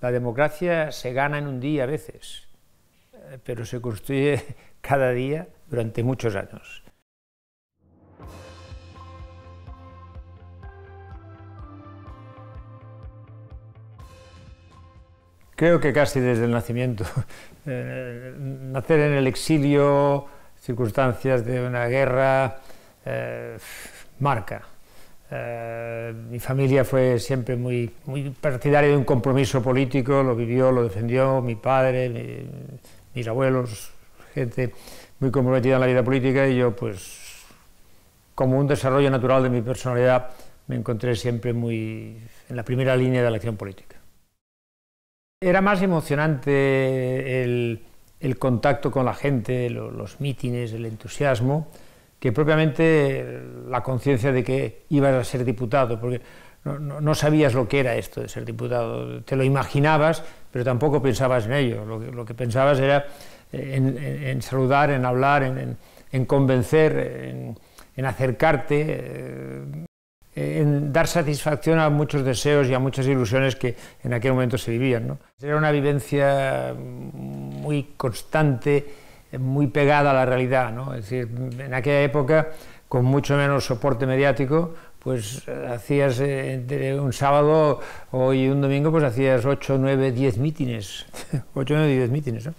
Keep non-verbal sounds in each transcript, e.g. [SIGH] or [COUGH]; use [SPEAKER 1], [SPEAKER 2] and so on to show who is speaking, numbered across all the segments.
[SPEAKER 1] La democracia se gana en un día a veces, eh, pero se construye [LAUGHS] cada día durante muchos años. Creo que casi desde el nacimiento. [LAUGHS] Eh, nacer en el exilio, circunstancias de una guerra, eh, marca. Eh, mi familia fue siempre muy, muy partidaria de un compromiso político, lo vivió, lo defendió, mi padre, mis abuelos, gente muy comprometida en la vida política y yo pues como un desarrollo natural de mi personalidad me encontré siempre muy en la primera línea de la acción política. Era más emocionante el, contacto con la gente, los mítines, el entusiasmo, que propiamente la conciencia de que ibas a ser diputado, porque no, sabías lo que era esto de ser diputado, te lo imaginabas, pero tampoco pensabas en ello, lo que, pensabas era eh, en, saludar, en hablar, en, en convencer, en, acercarte, eh, en dar satisfacción a muchos deseos y a muchas ilusiones que en aquel momento se vivían. ¿no? Era una vivencia muy constante, muy pegada a la realidad. ¿no? Es decir, en aquella época, con mucho menos soporte mediático, pues eh, hacías eh, entre un sábado y un domingo, pues hacías 8, 9, 10 mítines. 8, [LAUGHS] nueve, 10 mítines. ¿no?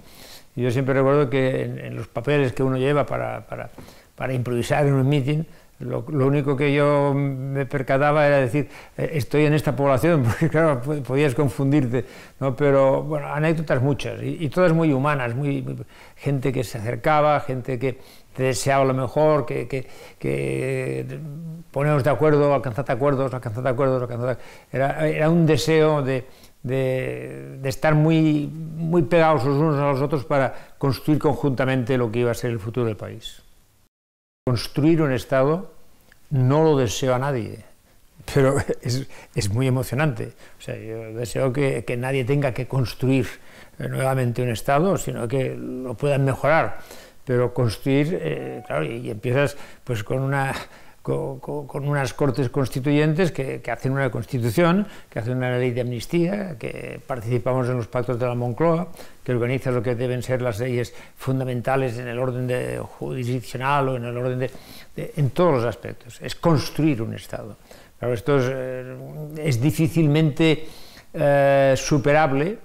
[SPEAKER 1] yo siempre recuerdo que en, los papeles que uno lleva para, para, para improvisar en un mítin, lo, único que yo me percataba era decir, eh, estoy en esta población, [LAUGHS] porque claro, podías confundirte, ¿no? pero bueno, anécdotas muchas, y, todas muy humanas, muy, gente que se acercaba, gente que deseaba lo mejor, que, que, de acuerdo, alcanzar acuerdos, alcanzar acuerdos, Era, era un deseo de, estar muy, muy pegados los unos a los otros para construir conjuntamente lo que iba a ser el futuro del país. Construir un Estado no lo deseo a nadie, pero [LAUGHS] es, muy emocionante. O sea, yo deseo que, nadie tenga que construir eh, nuevamente un Estado, sino que lo puedan mejorar. Pero construir, eh, claro, y, empiezas pues con una con, unas cortes constituyentes que, hacen una constitución, que hacen una ley de amnistía, que participamos en los pactos de la Moncloa, que organiza lo que deben ser las leyes fundamentales en el orden jurisdiccional o en el orden de, en todos los aspectos. Es construir un Estado. esto es, eh, difícilmente eh, superable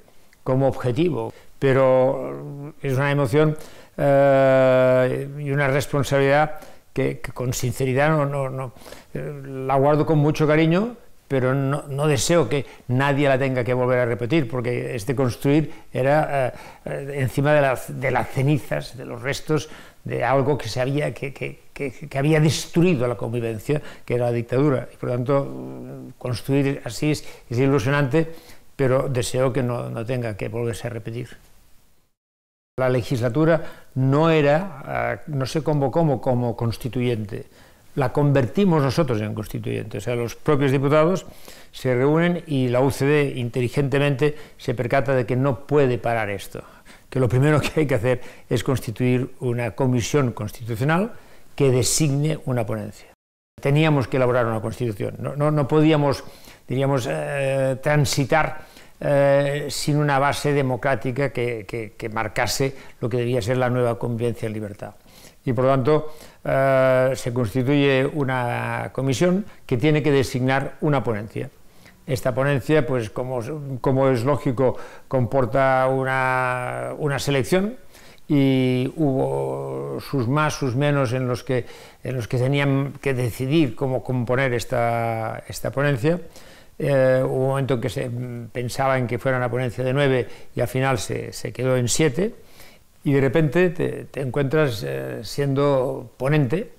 [SPEAKER 1] como objetivo, pero es una emoción eh, y una responsabilidad que, con sinceridad no, eh, la guardo con mucho cariño, pero no, deseo que nadie la tenga que volver a repetir, porque este construir era eh, eh, encima de las, cenizas, de los restos de algo que, se había, que, había destruido la convivencia, que era la dictadura. Y por lo tanto, mm, construir así es, es ilusionante, pero deseo que no, no tenga que volverse a repetir. La legislatura no era, eh, no se convocó como, como constituyente, la convertimos nosotros en constituyente. O sea, los propios diputados se reúnen y la UCD inteligentemente se percata de que no puede parar esto, que lo primero [LAUGHS] que hay que hacer es constituir una comisión constitucional que designe una ponencia. Teníamos que elaborar una constitución, no, podíamos, diríamos, eh, transitar eh, sin una base democrática que, que, marcase lo que debía ser la nueva convivencia en libertad. Y por lo tanto, eh, se constituye una comisión que tiene que designar una ponencia. Esta ponencia, pues como, como es lógico, comporta una, una selección y hubo sus más, sus menos en los que, en los que tenían que decidir cómo componer esta, esta ponencia. Eh, hubo un momento en que se pensaba en que fuera una ponencia de nueve y al final se, se quedó en siete, y de repente te, encuentras eh, siendo ponente.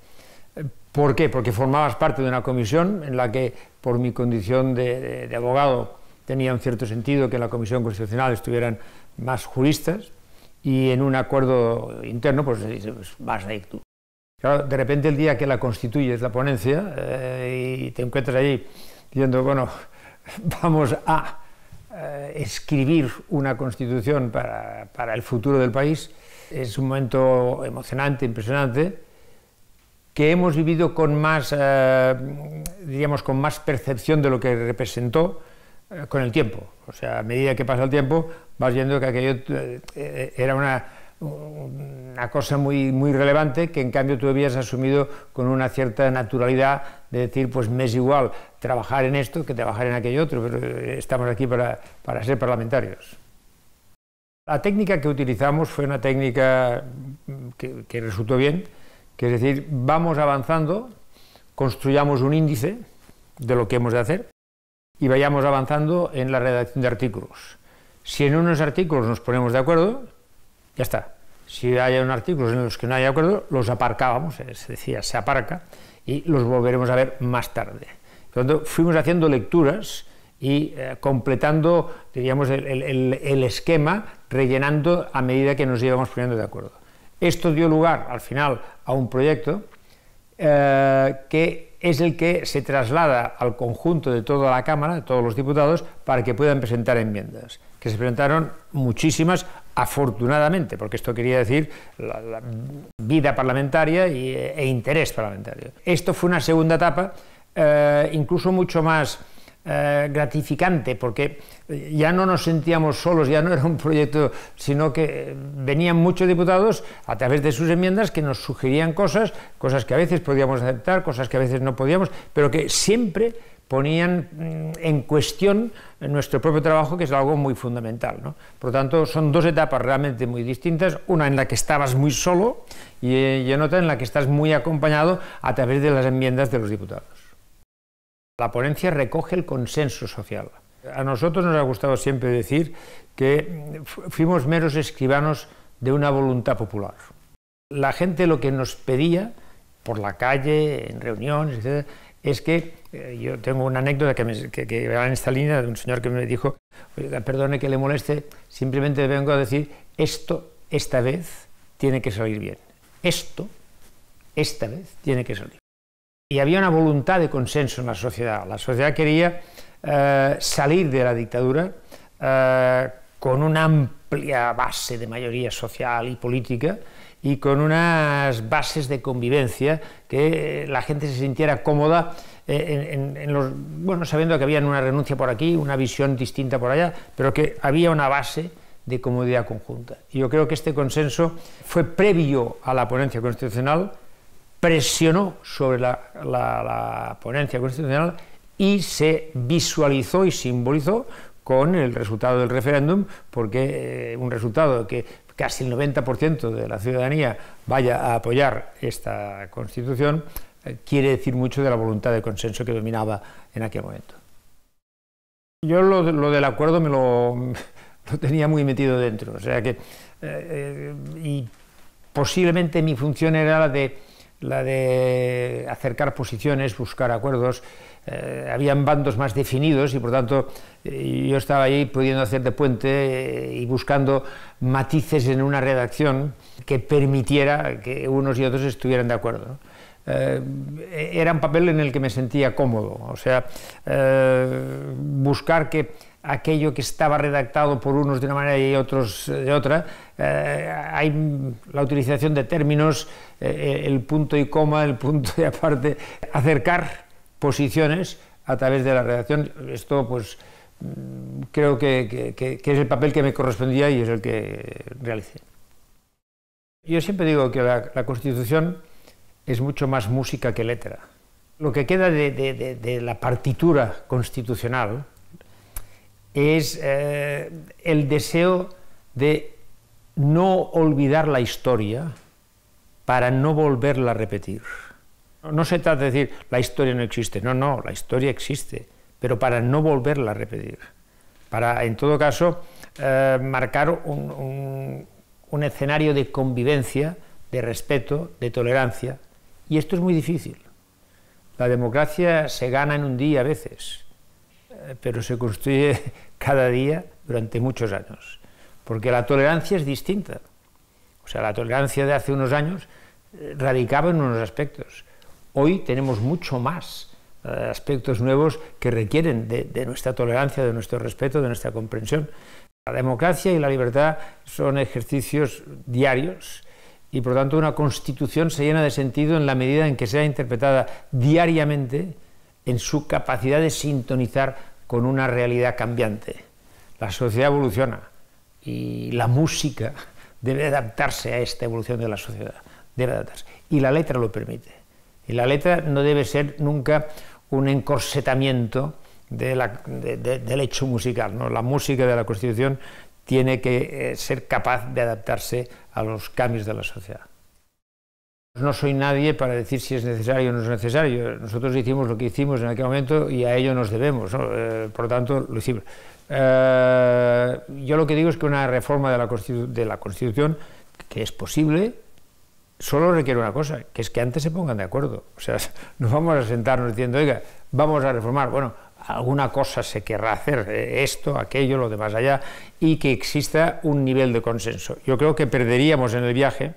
[SPEAKER 1] ¿Por qué? Porque formabas parte de una comisión en la que, por mi condición de, de, abogado, tenía un cierto sentido que en la Comisión Constitucional estuvieran más juristas y en un acuerdo interno pues se dice pues, tú. Claro, de repente el día que la constituyes la ponencia eh, y te encuentras allí diciendo, bueno, [LAUGHS] vamos a eh, escribir una constitución para, el futuro del país, es un momento emocionante, impresionante, que hemos vivido con más, eh, con más percepción de lo que representó eh, con el tiempo. O sea, a medida que pasa el tiempo, vas viendo que aquello era una una cosa muy, muy relevante que en cambio tú habías asumido con una cierta naturalidad de decir, pues me es igual trabajar en esto que trabajar en aquello otro, pero eh, estamos aquí para, para ser parlamentarios. La técnica que utilizamos fue una técnica mm, que, que resultó bien, que es decir, vamos avanzando, construyamos un índice de lo que hemos de hacer y vayamos avanzando en la redacción de artículos. Si en unos artículos nos ponemos de acuerdo, ya está. Si hay un artículo en los que no hay acuerdo, los aparcábamos, eh, se decía, se aparca, y los volveremos a ver más tarde. cuando fuimos haciendo lecturas y eh, completando, diríamos, el, esquema, rellenando a medida que nos íbamos poniendo de acuerdo. Esto dio lugar, al final, a un proyecto eh, que es el que se traslada al conjunto de toda la Cámara, de todos los diputados, para que puedan presentar enmiendas, que se presentaron muchísimas, afortunadamente, porque esto quería decir la, vida parlamentaria e interés parlamentario. Esto fue una segunda etapa, eh, incluso mucho más eh, gratificante, porque eh, ya no nos sentíamos solos, ya no era un proyecto, sino que venían muchos diputados a través de sus enmiendas que nos sugerían cosas, cosas que a veces podíamos aceptar, cosas que a veces no podíamos, pero que siempre ponían mm, en cuestión nuestro propio trabajo, que es algo muy fundamental. Por lo tanto, son dos etapas realmente muy distintas, una en la que estabas muy solo y, y otra en la que estás muy acompañado a través de las enmiendas de los diputados. La ponencia recoge el consenso social. A nosotros nos ha gustado siempre decir que mm, fuimos meros escribanos de una voluntad popular. La gente lo que nos pedía, por la calle, en reuniones, etc., es que eh, yo tengo una anécdota que, va en esta línea de un señor que me dijo, perdone que le moleste, simplemente vengo a decir, esto esta vez tiene que salir bien. Esto esta vez tiene que salir. Y había una voluntad de consenso en la sociedad. La sociedad quería eh, salir de la dictadura eh, con una amplia base de mayoría social y política y con unas bases de convivencia que eh, la gente se sintiera cómoda eh, en, los, bueno, sabiendo que había una renuncia por aquí, una visión distinta por allá, pero que había una base de comodidad conjunta. Y yo creo que este consenso fue previo a la ponencia constitucional, presionó sobre la, ponencia constitucional y se visualizó y simbolizó con el resultado del referéndum, porque eh, un resultado que casi el 90% de la ciudadanía vaya a apoyar esta Constitución, eh, quiere decir mucho de la voluntad de consenso que dominaba en aquel momento. Yo lo, del acuerdo me [LAUGHS] lo, tenía muy metido dentro, o sea que, eh, eh, y posiblemente mi función era la de, la de acercar posiciones, buscar acuerdos, eh, habían bandos más definidos y por tanto eh, yo estaba ahí pudiendo hacer de puente eh, y buscando matices en una redacción que permitiera que unos y otros estuvieran de acuerdo. E-, era un papel en el que me sentía cómodo, o sea, buscar que aquello que estaba redactado por unos de una manera y otros de otra. hay la utilización de términos, el punto y coma, el punto y aparte, acercar posiciones a través de la redacción. Esto, pues, mm, creo que, es el papel que me correspondía y es el que realicé. Yo siempre digo que la, Constitución es mucho más música que letra. Lo que queda de, la partitura constitucional es eh, el deseo de no olvidar la historia para no volverla a repetir. No, se trata de decir, la historia no existe. No, no, la historia existe, pero para no volverla a repetir. Para, en todo caso, eh, marcar un, un, un escenario de convivencia, de respeto, de tolerancia. Y esto es muy difícil. La democracia se gana en un día a veces, eh, pero se construye [LAUGHS] cada día durante muchos años, porque la tolerancia es distinta. O sea, la tolerancia de hace unos años eh, radicaba en unos aspectos, Hoy tenemos mucho más eh, aspectos nuevos que requieren de, nuestra tolerancia, de nuestro respeto, de nuestra comprensión. La democracia y la libertad son ejercicios diarios y por lo tanto una constitución se llena de sentido en la medida en que sea interpretada diariamente en su capacidad de sintonizar con una realidad cambiante. La sociedad evoluciona y la música debe adaptarse a esta evolución de la sociedad, debe adaptarse. Y la letra lo permite. Y la letra no debe ser nunca un encorsetamiento del hecho musical. La música de la Constitución tiene que eh, ser capaz de adaptarse a los cambios de la sociedad. No soy nadie para decir si es necesario o no es necesario. Nosotros hicimos lo que hicimos en aquel momento y a ello nos debemos. Eh, por lo tanto, lo hicimos. Eh, yo lo que digo es que una reforma de la Constitución, que es posible, solo requiere una cosa, que es que antes se pongan de acuerdo. O sea, [LAUGHS] no vamos a sentarnos diciendo, oiga, vamos a reformar. Bueno, alguna cosa se querrá hacer, eh, esto, aquello, lo demás allá, y que exista un nivel de consenso. Yo creo que perderíamos en el viaje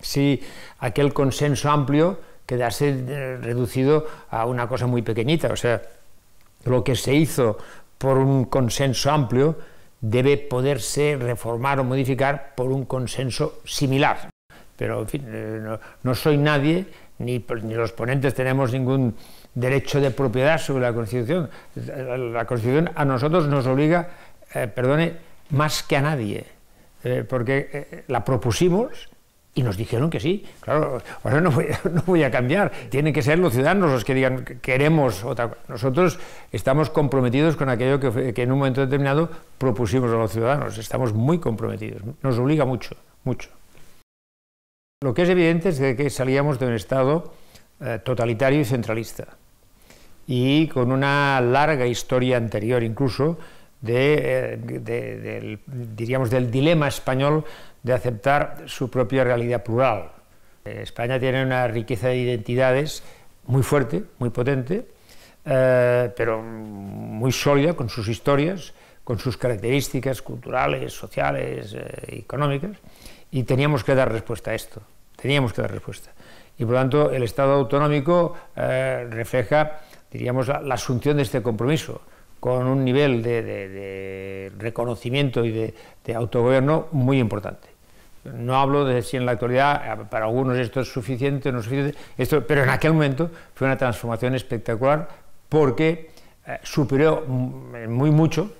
[SPEAKER 1] si aquel consenso amplio quedase eh, reducido a una cosa muy pequeñita. O sea, lo que se hizo por un consenso amplio debe poderse reformar o modificar por un consenso similar pero en fin, eh, no, soy nadie, ni, los ponentes tenemos ningún derecho de propiedad sobre la Constitución. La Constitución a nosotros nos obliga, eh, perdone, más que a nadie, eh, porque la propusimos y nos dijeron que sí. Claro, ahora [LAUGHS] no voy, a cambiar. Tienen que ser los ciudadanos los que digan que queremos otra cosa. Nosotros estamos comprometidos con aquello que en un momento determinado propusimos a los ciudadanos. Estamos muy comprometidos. Nos obliga mucho, mucho. Lo que es evidente es que salíamos de un Estado eh, totalitario y centralista y con una larga historia anterior incluso eh, del, diríamos, del dilema español de aceptar su propia realidad plural. Eh, España tiene una riqueza de identidades muy fuerte, muy potente, pero muy sólida con sus historias, con sus características culturales, sociales, económicas y teníamos que dar respuesta a esto, teníamos que dar respuesta. Y por lo tanto, el Estado autonómico eh, refleja, diríamos, la, asunción de este compromiso, con un nivel de, reconocimiento y de, autogobierno muy importante. No hablo de si en la actualidad eh, para algunos esto es suficiente o no es suficiente, esto, pero en aquel momento fue una transformación espectacular porque eh, superó muy mucho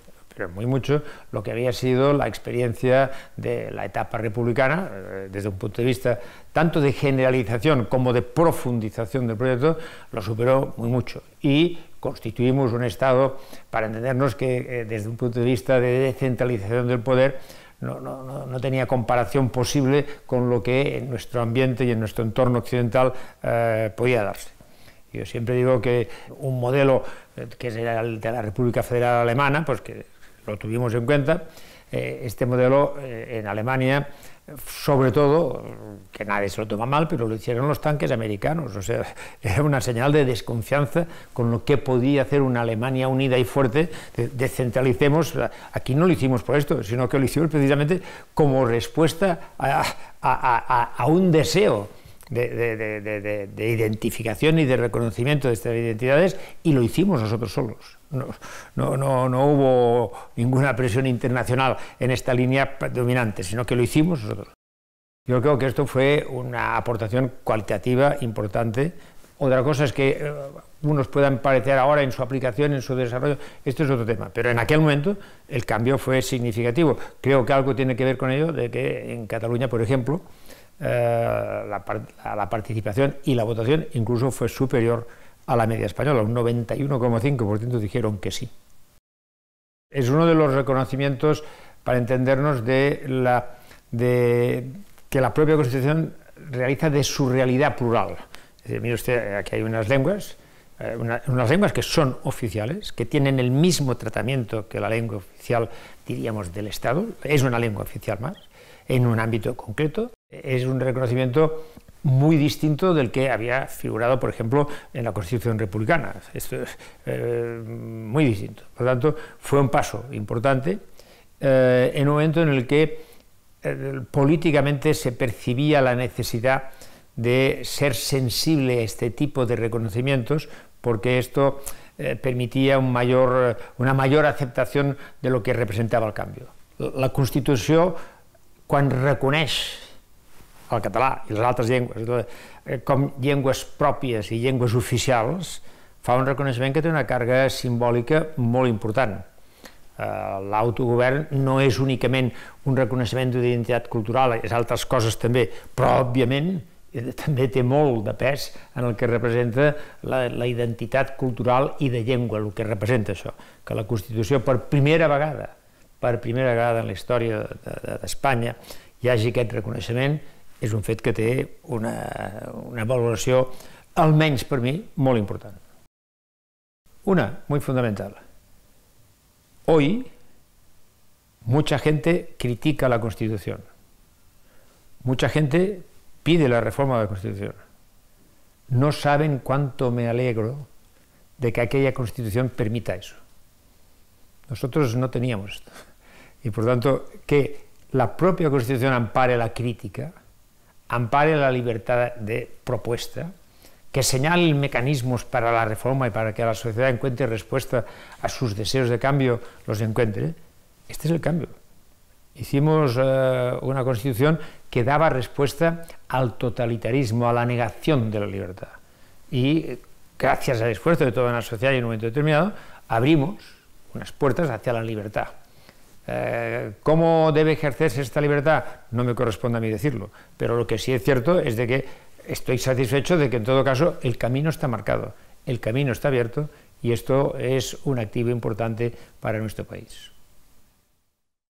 [SPEAKER 1] muy mucho, lo que había sido la experiencia de la etapa republicana, eh, desde un punto de vista tanto de generalización como de profundización del proyecto, lo superó muy mucho. Y constituimos un Estado, para entendernos que eh, desde un punto de vista de descentralización del poder, no, tenía comparación posible con lo que en nuestro ambiente y en nuestro entorno occidental eh, podía darse. Yo siempre digo que un modelo que es el de la República Federal Alemana, pues que lo tuvimos en cuenta, eh, este modelo eh, en Alemania, sobre todo, que nadie se lo toma mal, pero lo hicieron los tanques americanos, o sea, [LAUGHS] era una señal de desconfianza con lo que podía hacer una Alemania unida y fuerte, descentralicemos, aquí no lo hicimos por esto, sino que lo hicimos precisamente como respuesta a un deseo de, identificación y de reconocimiento de estas identidades y lo hicimos nosotros solos. No, no, no, hubo ninguna presión internacional en esta línea dominante, sino que lo hicimos nosotros. Yo creo que esto fue una aportación cualitativa importante. Otra cosa es que eh, unos puedan parecer ahora en su aplicación, en su desarrollo, esto es otro tema, pero en aquel momento el cambio fue significativo. Creo que algo tiene que ver con ello de que en Cataluña, por ejemplo, eh, a la, participación y la votación incluso fue superior a la media española. Un 91,5% dijeron que sí. Es uno de los reconocimientos, para entendernos, de, la, de que la propia Constitución realiza de su realidad plural. Es decir, mire usted, aquí hay unas lenguas, eh, unas lenguas que son oficiales, que tienen el mismo tratamiento que la lengua oficial, diríamos, del Estado, es una lengua oficial más, en un ámbito concreto, es un reconocimiento muy distinto del que había figurado, por ejemplo, en la Constitución republicana. Esto es eh, muy distinto. Por lo tanto, fue un paso importante eh, en un momento en el que eh, políticamente se percibía la necesidad de ser sensible a este tipo de reconocimientos, porque esto permitía una mayor aceptación de lo que representaba el cambio. La Constitución, cuando reconoce, el català i les altres llengües eh, com llengües pròpies i llengües oficials fa un reconeixement que té una càrrega simbòlica molt important. Eh, l'autogovern no és únicament un reconeixement d'identitat cultural, és altres coses també, però òbviament eh, també té molt de pes en el que representa la, la identitat cultural i de llengua, el que representa això, que la Constitució per primera vegada, per primera vegada en la història d'Espanya, hi hagi aquest reconeixement Es un fet que tiene una, una al menos para mí, muy importante. Una, muy fundamental. Hoy mucha gente critica la Constitución. Mucha gente pide la reforma de la Constitución. No saben cuánto me alegro de que aquella Constitución permita eso. Nosotros no teníamos esto. Y por tanto, que la propia Constitución ampare la crítica, ampare la libertad de propuesta, que señale mecanismos para la reforma y para que la sociedad encuentre respuesta a sus deseos de cambio, los encuentre. Este es el cambio. Hicimos eh, una constitución que daba respuesta al totalitarismo, a la negación de la libertad. Y eh, gracias al esfuerzo de toda una sociedad y en un momento determinado, abrimos unas puertas hacia la libertad. Eh, ¿Cómo debe ejercerse esta libertad? No me corresponde a mí decirlo, pero lo que sí es cierto es de que estoy satisfecho de que en todo caso el camino está marcado, el camino está abierto y esto es un activo importante para nuestro país.